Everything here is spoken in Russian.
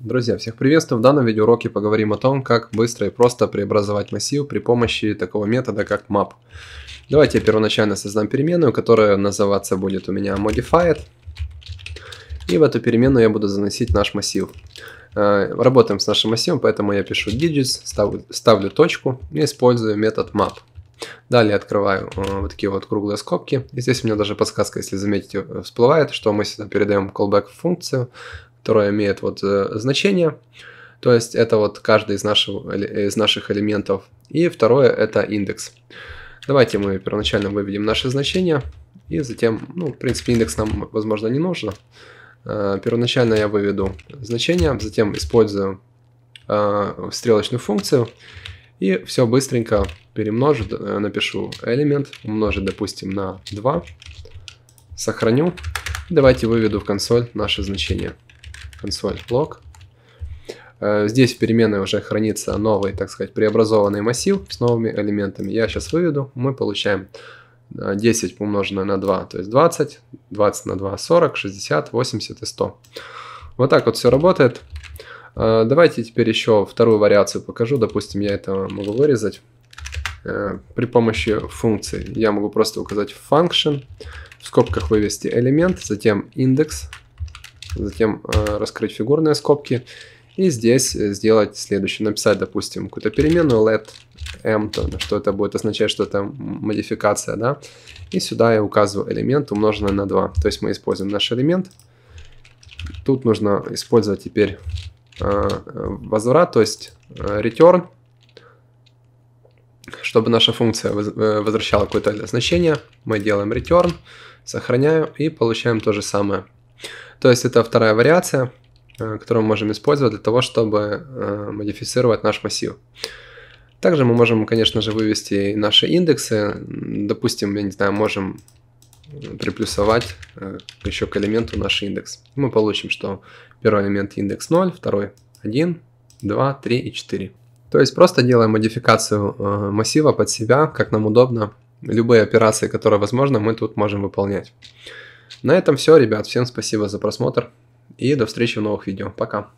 Друзья, всех приветствую! В данном видеоуроке поговорим о том, как быстро и просто преобразовать массив при помощи такого метода, как map. Давайте я первоначально создам переменную, которая называться будет у меня modified. И в эту переменную я буду заносить наш массив. Э, работаем с нашим массивом, поэтому я пишу digits, ставлю, ставлю точку и использую метод map. Далее открываю э, вот такие вот круглые скобки. И здесь у меня даже подсказка, если заметите, всплывает, что мы сюда передаем callback функцию которое имеет вот э, значение, то есть это вот каждый из, нашего, из наших элементов. И второе это индекс. Давайте мы первоначально выведем наши значения, и затем, ну, в принципе, индекс нам, возможно, не нужно. Э, первоначально я выведу значение, затем использую э, стрелочную функцию, и все быстренько перемножу, напишу элемент, умножить, допустим, на 2, сохраню. Давайте выведу в консоль наши значения консоль лог. Э, здесь переменная уже хранится новый, так сказать, преобразованный массив с новыми элементами. Я сейчас выведу, мы получаем 10 э, умноженное на 2, то есть 20, 20 на 2, 40, 60, 80 и 100. Вот так вот все работает. Э, давайте теперь еще вторую вариацию покажу. Допустим, я это могу вырезать при помощи функции. Я могу просто указать function, в скобках вывести элемент, затем индекс, затем э, раскрыть фигурные скобки и здесь э, сделать следующее. Написать, допустим, какую-то переменную let m, то, что это будет означать, что это модификация, да. И сюда я указываю элемент, умноженный на 2. То есть мы используем наш элемент. Тут нужно использовать теперь э, возврат, то есть э, return, чтобы наша функция возвращала какое-то значение. Мы делаем return, сохраняю и получаем то же самое. То есть это вторая вариация, э, которую мы можем использовать для того, чтобы э, модифицировать наш массив. Также мы можем, конечно же, вывести наши индексы. Допустим, я не знаю, можем приплюсовать э, еще к элементу наш индекс. Мы получим, что первый элемент индекс 0, второй 1, 2, 3 и 4. То есть просто делаем модификацию массива под себя, как нам удобно. Любые операции, которые возможны, мы тут можем выполнять. На этом все, ребят. Всем спасибо за просмотр и до встречи в новых видео. Пока.